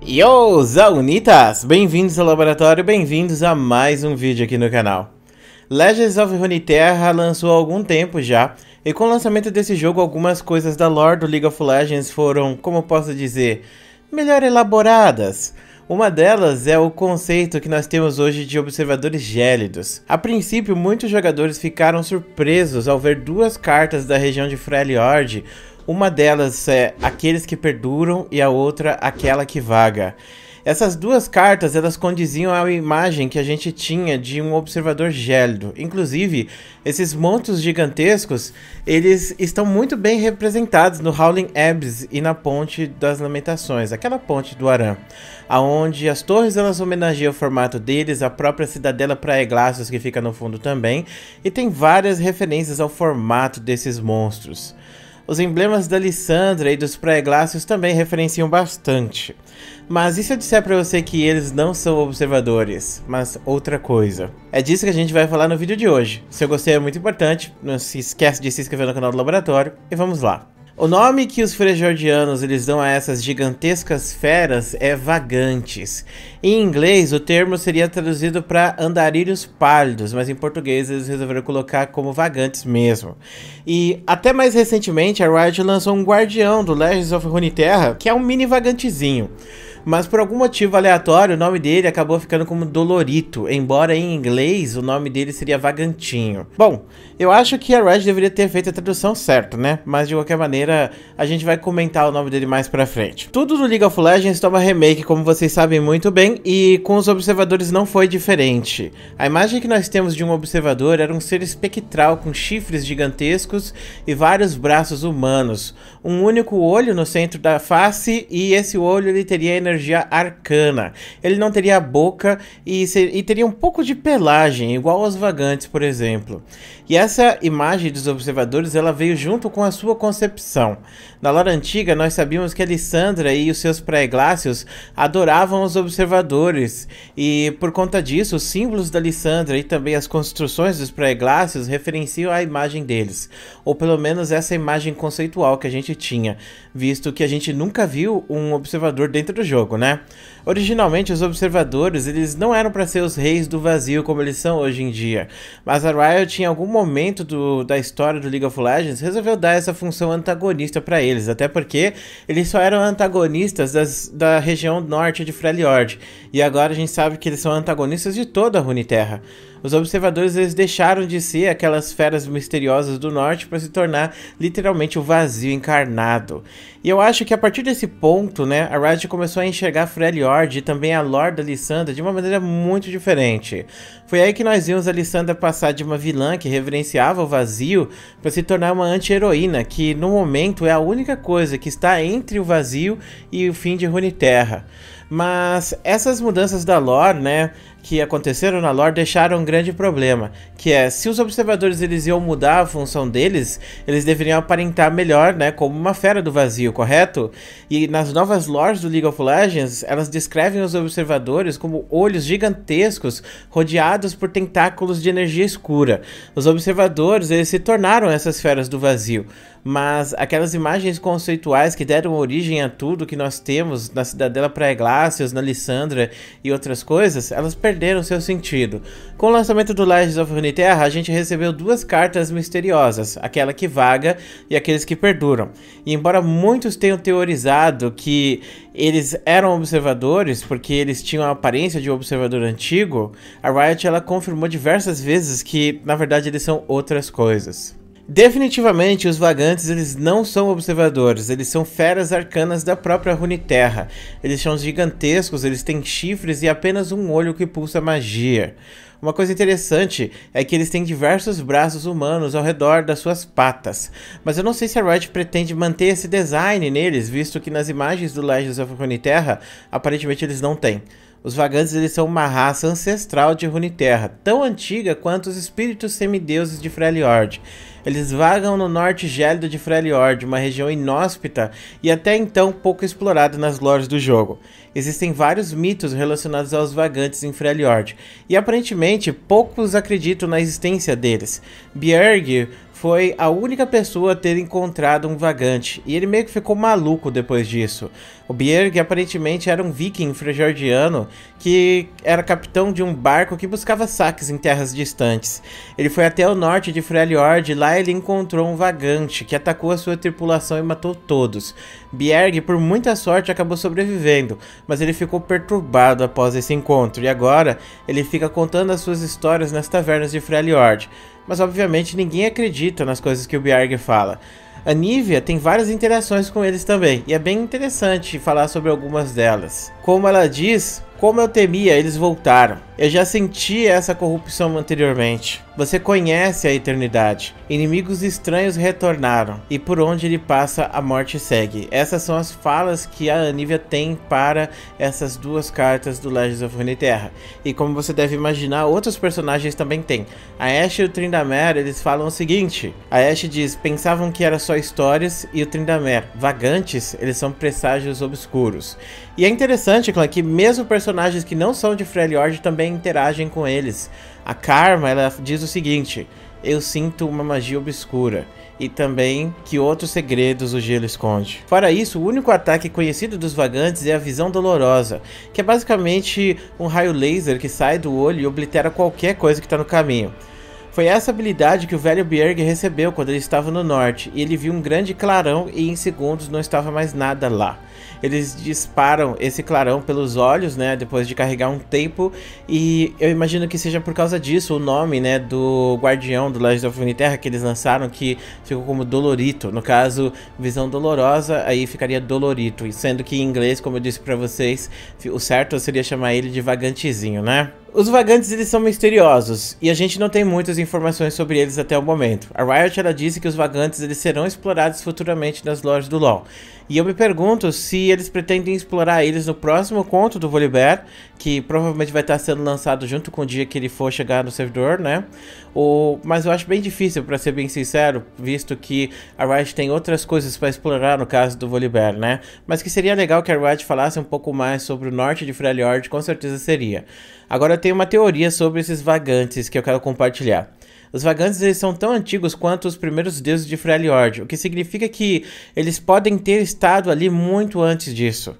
Yo, Zaunitas! Bem-vindos ao laboratório, bem-vindos a mais um vídeo aqui no canal. Legends of Runeterra lançou há algum tempo já, e com o lançamento desse jogo algumas coisas da lore do League of Legends foram, como posso dizer, melhor elaboradas. Uma delas é o conceito que nós temos hoje de observadores gélidos. A princípio, muitos jogadores ficaram surpresos ao ver duas cartas da região de Freljord uma delas é aqueles que perduram e a outra aquela que vaga. Essas duas cartas elas condiziam à imagem que a gente tinha de um observador gélido. Inclusive, esses montos gigantescos eles estão muito bem representados no Howling Abyss e na Ponte das Lamentações, aquela ponte do Aran, aonde as torres elas homenageiam o formato deles, a própria cidadela Praia que fica no fundo também, e tem várias referências ao formato desses monstros. Os emblemas da Lissandra e dos pré-glácios também referenciam bastante. Mas e se eu disser para você que eles não são observadores, mas outra coisa? É disso que a gente vai falar no vídeo de hoje. Seu gostei é muito importante, não se esquece de se inscrever no canal do Laboratório e vamos lá! O nome que os frejordianos eles dão a essas gigantescas feras é vagantes. Em inglês, o termo seria traduzido para andarilhos pálidos, mas em português eles resolveram colocar como vagantes mesmo. E até mais recentemente, a Riot lançou um guardião do Legends of Runeterra, que é um mini vagantezinho mas por algum motivo aleatório o nome dele acabou ficando como Dolorito, embora em inglês o nome dele seria Vagantinho. Bom, eu acho que a Red deveria ter feito a tradução certa, né? Mas de qualquer maneira, a gente vai comentar o nome dele mais pra frente. Tudo do League of Legends toma remake, como vocês sabem muito bem, e com os observadores não foi diferente. A imagem que nós temos de um observador era um ser espectral com chifres gigantescos e vários braços humanos, um único olho no centro da face e esse olho ele teria energia energia arcana. Ele não teria boca e, ser, e teria um pouco de pelagem, igual aos vagantes, por exemplo. E essa imagem dos observadores ela veio junto com a sua concepção. Na lora antiga, nós sabíamos que Alessandra e os seus pré-glácios adoravam os observadores, e por conta disso, os símbolos da Alessandra e também as construções dos pré-glácios referenciam a imagem deles, ou pelo menos essa imagem conceitual que a gente tinha, visto que a gente nunca viu um observador dentro do jogo jogo, né? Originalmente, os observadores eles não eram para ser os reis do vazio como eles são hoje em dia, mas a Riot, em algum momento do, da história do League of Legends, resolveu dar essa função antagonista para eles, até porque eles só eram antagonistas das, da região norte de Freljord, e agora a gente sabe que eles são antagonistas de toda a Runeterra. Os observadores eles deixaram de ser aquelas feras misteriosas do norte para se tornar literalmente o vazio encarnado. E eu acho que a partir desse ponto, né, a Riot começou a enxergar Freljord e também a Lorda Alissandra de uma maneira muito diferente. Foi aí que nós vimos a Alissandra passar de uma vilã que reverenciava o vazio para se tornar uma anti-heroína, que no momento é a única coisa que está entre o vazio e o fim de Runeterra. Terra. Mas essas mudanças da lore, né, que aconteceram na lore deixaram um grande problema, que é se os observadores eles iam mudar a função deles, eles deveriam aparentar melhor, né, como uma fera do vazio, correto? E nas novas lores do League of Legends, elas descrevem os observadores como olhos gigantescos rodeados por tentáculos de energia escura. Os observadores eles se tornaram essas feras do vazio mas aquelas imagens conceituais que deram origem a tudo que nós temos na Cidadela Praia Glácios, na Lissandra e outras coisas, elas perderam seu sentido. Com o lançamento do Legends of Runeterra, a gente recebeu duas cartas misteriosas, aquela que vaga e aqueles que perduram. E embora muitos tenham teorizado que eles eram observadores porque eles tinham a aparência de um observador antigo, a Riot ela confirmou diversas vezes que, na verdade, eles são outras coisas. Definitivamente, os vagantes eles não são observadores, eles são feras arcanas da própria Runeterra. Eles são gigantescos, eles têm chifres e apenas um olho que pulsa magia. Uma coisa interessante é que eles têm diversos braços humanos ao redor das suas patas, mas eu não sei se a Riot pretende manter esse design neles, visto que nas imagens do Legends of Runeterra, aparentemente eles não têm. Os vagantes eles são uma raça ancestral de Runeterra, tão antiga quanto os espíritos semideuses de Freljord. Eles vagam no norte gélido de Freljord, uma região inóspita e até então pouco explorada nas glórias do jogo. Existem vários mitos relacionados aos vagantes em Freljord, e aparentemente poucos acreditam na existência deles. Bjerg foi a única pessoa a ter encontrado um vagante, e ele meio que ficou maluco depois disso. O Bjerg aparentemente era um viking frejordiano que era capitão de um barco que buscava saques em terras distantes. Ele foi até o norte de Freljord e lá ele encontrou um vagante que atacou a sua tripulação e matou todos. Bjerg, por muita sorte, acabou sobrevivendo, mas ele ficou perturbado após esse encontro e agora ele fica contando as suas histórias nas tavernas de Freljord mas obviamente ninguém acredita nas coisas que o Bjarg fala. A Nívia tem várias interações com eles também, e é bem interessante falar sobre algumas delas. Como ela diz, como eu temia, eles voltaram. Eu já senti essa corrupção anteriormente. Você conhece a eternidade. Inimigos estranhos retornaram, e por onde ele passa, a morte segue. Essas são as falas que a Anivia tem para essas duas cartas do Legends of Runeterra. E como você deve imaginar, outros personagens também têm. A Ashe e o Trindamer, eles falam o seguinte. A Ashe diz, pensavam que era só histórias, e o Trindamer, vagantes, eles são presságios obscuros. E é interessante, Clã, que mesmo o personagem personagens que não são de Freljord também interagem com eles. A Karma ela diz o seguinte: Eu sinto uma magia obscura. E também que outros segredos o gelo esconde. Fora isso, o único ataque conhecido dos vagantes é a visão dolorosa, que é basicamente um raio laser que sai do olho e oblitera qualquer coisa que está no caminho. Foi essa habilidade que o velho Bjerg recebeu quando ele estava no norte, e ele viu um grande clarão e em segundos não estava mais nada lá. Eles disparam esse clarão pelos olhos, né, depois de carregar um tempo, e eu imagino que seja por causa disso o nome, né, do guardião do Legends of Terra que eles lançaram, que ficou como Dolorito. No caso, visão dolorosa, aí ficaria Dolorito, sendo que em inglês, como eu disse para vocês, o certo seria chamar ele de Vagantezinho, né? Os vagantes eles são misteriosos e a gente não tem muitas informações sobre eles até o momento. A Riot ela disse que os vagantes eles serão explorados futuramente nas lojas do LoL. E eu me pergunto se eles pretendem explorar eles no próximo conto do Volibear, que provavelmente vai estar sendo lançado junto com o dia que ele for chegar no servidor, né? Ou, mas eu acho bem difícil, para ser bem sincero, visto que a Riot tem outras coisas para explorar no caso do Volibear, né? Mas que seria legal que a Riot falasse um pouco mais sobre o norte de Freljord, com certeza seria. Agora eu tenho uma teoria sobre esses vagantes que eu quero compartilhar. Os vagantes eles são tão antigos quanto os primeiros deuses de Freljord, o que significa que eles podem ter estado ali muito antes disso.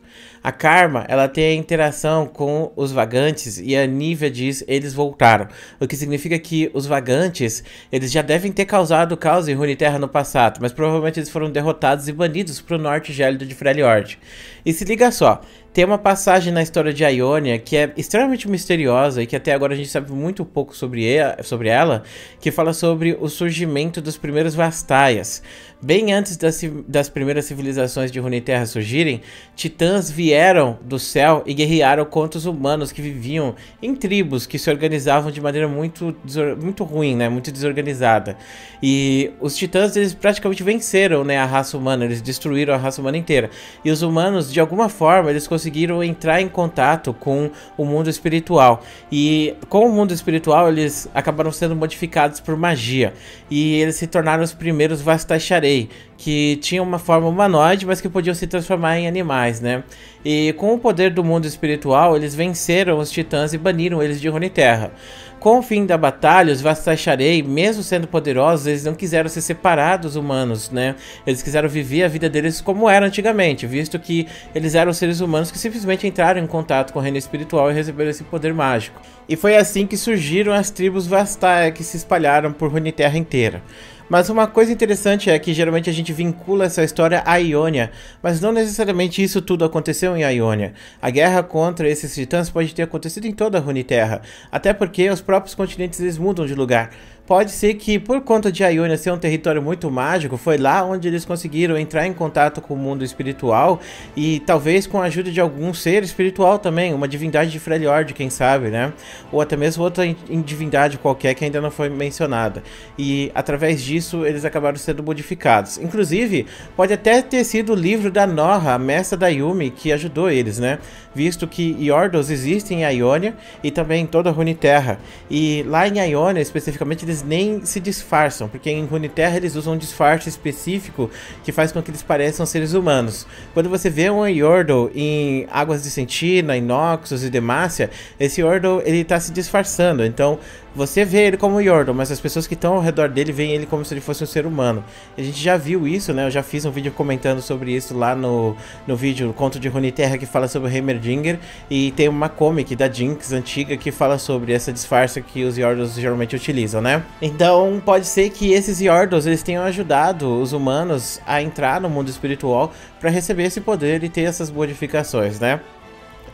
A Karma, ela tem a interação com os vagantes e a Nívia diz eles voltaram, o que significa que os vagantes, eles já devem ter causado caos em Runeterra no passado, mas provavelmente eles foram derrotados e banidos para o norte gélido de Freljord. E se liga só, tem uma passagem na história de Ionia que é extremamente misteriosa e que até agora a gente sabe muito pouco sobre ela, sobre ela que fala sobre o surgimento dos primeiros Vastaias. Bem antes das, das primeiras civilizações de Runeterra surgirem, titãs vieram vieram do céu e guerrearam contra os humanos que viviam em tribos que se organizavam de maneira muito, muito ruim, né? Muito desorganizada. E os titãs, eles praticamente venceram, né? A raça humana, eles destruíram a raça humana inteira. E os humanos, de alguma forma, eles conseguiram entrar em contato com o mundo espiritual. E com o mundo espiritual, eles acabaram sendo modificados por magia. E eles se tornaram os primeiros Vastacharei, que tinham uma forma humanoide, mas que podiam se transformar em animais, né? E com o poder do mundo espiritual, eles venceram os titãs e baniram eles de Runeterra. Com o fim da batalha, os Vastaxarei, mesmo sendo poderosos, eles não quiseram se separar dos humanos, né? Eles quiseram viver a vida deles como era antigamente, visto que eles eram seres humanos que simplesmente entraram em contato com o reino espiritual e receberam esse poder mágico. E foi assim que surgiram as tribos Vastai, que se espalharam por Runeterra inteira. Mas uma coisa interessante é que geralmente a gente vincula essa história à Iônia, mas não necessariamente isso tudo aconteceu em Iônia. A guerra contra esses titãs pode ter acontecido em toda a Runeterra, até porque os próprios continentes eles mudam de lugar. Pode ser que, por conta de Ionia ser um território muito mágico, foi lá onde eles conseguiram entrar em contato com o mundo espiritual e talvez com a ajuda de algum ser espiritual também, uma divindade de Freljord, quem sabe, né? Ou até mesmo outra divindade qualquer que ainda não foi mencionada. E através disso eles acabaram sendo modificados. Inclusive, pode até ter sido o livro da Norra, a mestra da Yumi, que ajudou eles, né? Visto que Yordos existem em Ionia e também em toda a Runeterra. E lá em Ionia, especificamente, eles eles nem se disfarçam, porque em Runeterra eles usam um disfarce específico que faz com que eles pareçam seres humanos. Quando você vê um Yordle em Águas de Sentina, em Noxus e Demacia, esse Yordle ele tá se disfarçando, então você vê ele como Yordle, mas as pessoas que estão ao redor dele veem ele como se ele fosse um ser humano. A gente já viu isso, né? Eu já fiz um vídeo comentando sobre isso lá no, no vídeo Conto de Runeterra que fala sobre o Heimerdinger e tem uma comic da Jinx antiga que fala sobre essa disfarça que os Yordles geralmente utilizam, né? Então, pode ser que esses Yordles eles tenham ajudado os humanos a entrar no mundo espiritual para receber esse poder e ter essas modificações, né?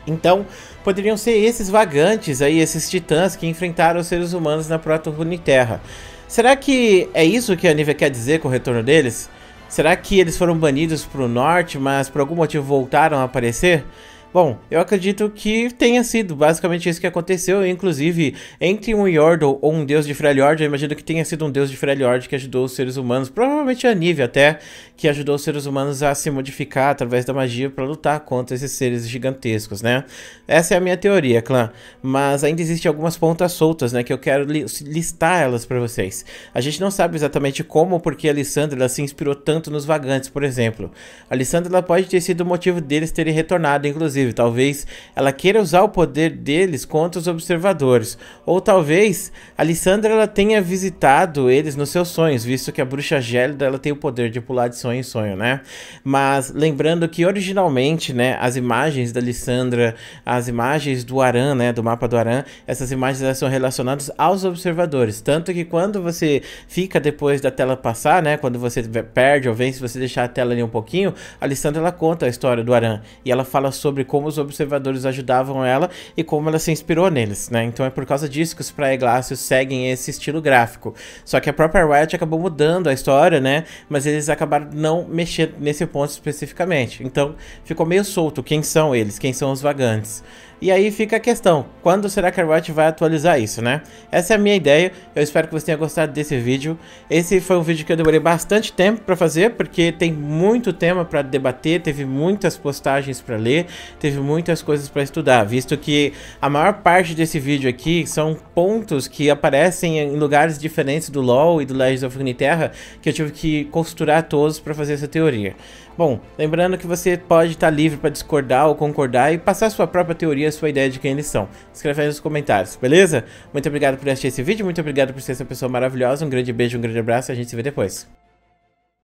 Então, poderiam ser esses vagantes aí, esses titãs que enfrentaram os seres humanos na proto Terra. Será que é isso que a Nivea quer dizer com o retorno deles? Será que eles foram banidos para o norte, mas por algum motivo voltaram a aparecer? Bom, eu acredito que tenha sido basicamente isso que aconteceu, inclusive entre um Yordle ou um deus de Freljord, eu imagino que tenha sido um deus de Freljord que ajudou os seres humanos, provavelmente a Nive até, que ajudou os seres humanos a se modificar através da magia para lutar contra esses seres gigantescos, né? Essa é a minha teoria, clã, mas ainda existem algumas pontas soltas, né, que eu quero li listar elas para vocês. A gente não sabe exatamente como ou por que a Lissandra se inspirou tanto nos vagantes, por exemplo. A Lissandra pode ter sido o motivo deles terem retornado, inclusive Talvez ela queira usar o poder deles contra os observadores. Ou talvez Alissandra ela tenha visitado eles nos seus sonhos, visto que a bruxa gélida ela tem o poder de pular de sonho em sonho, né? Mas lembrando que originalmente, né, as imagens da Alissandra, as imagens do Aran, né, do mapa do Aran, essas imagens elas são relacionadas aos observadores. Tanto que quando você fica depois da tela passar, né, quando você perde ou vence, se você deixar a tela ali um pouquinho, a Alissandra ela conta a história do Aran e ela fala sobre como os observadores ajudavam ela e como ela se inspirou neles, né? Então é por causa disso que os praeglácios seguem esse estilo gráfico. Só que a própria Riot acabou mudando a história, né? Mas eles acabaram não mexendo nesse ponto especificamente. Então ficou meio solto quem são eles, quem são os vagantes. E aí fica a questão, quando será que a Riot vai atualizar isso, né? Essa é a minha ideia, eu espero que você tenha gostado desse vídeo. Esse foi um vídeo que eu demorei bastante tempo para fazer, porque tem muito tema para debater, teve muitas postagens para ler, teve muitas coisas para estudar, visto que a maior parte desse vídeo aqui são pontos que aparecem em lugares diferentes do LoL e do Legends of Terra, que eu tive que costurar todos para fazer essa teoria. Bom, lembrando que você pode estar tá livre para discordar ou concordar e passar sua própria teoria, sua ideia de quem eles são. Escreve aí nos comentários, beleza? Muito obrigado por assistir esse vídeo, muito obrigado por ser essa pessoa maravilhosa, um grande beijo, um grande abraço e a gente se vê depois.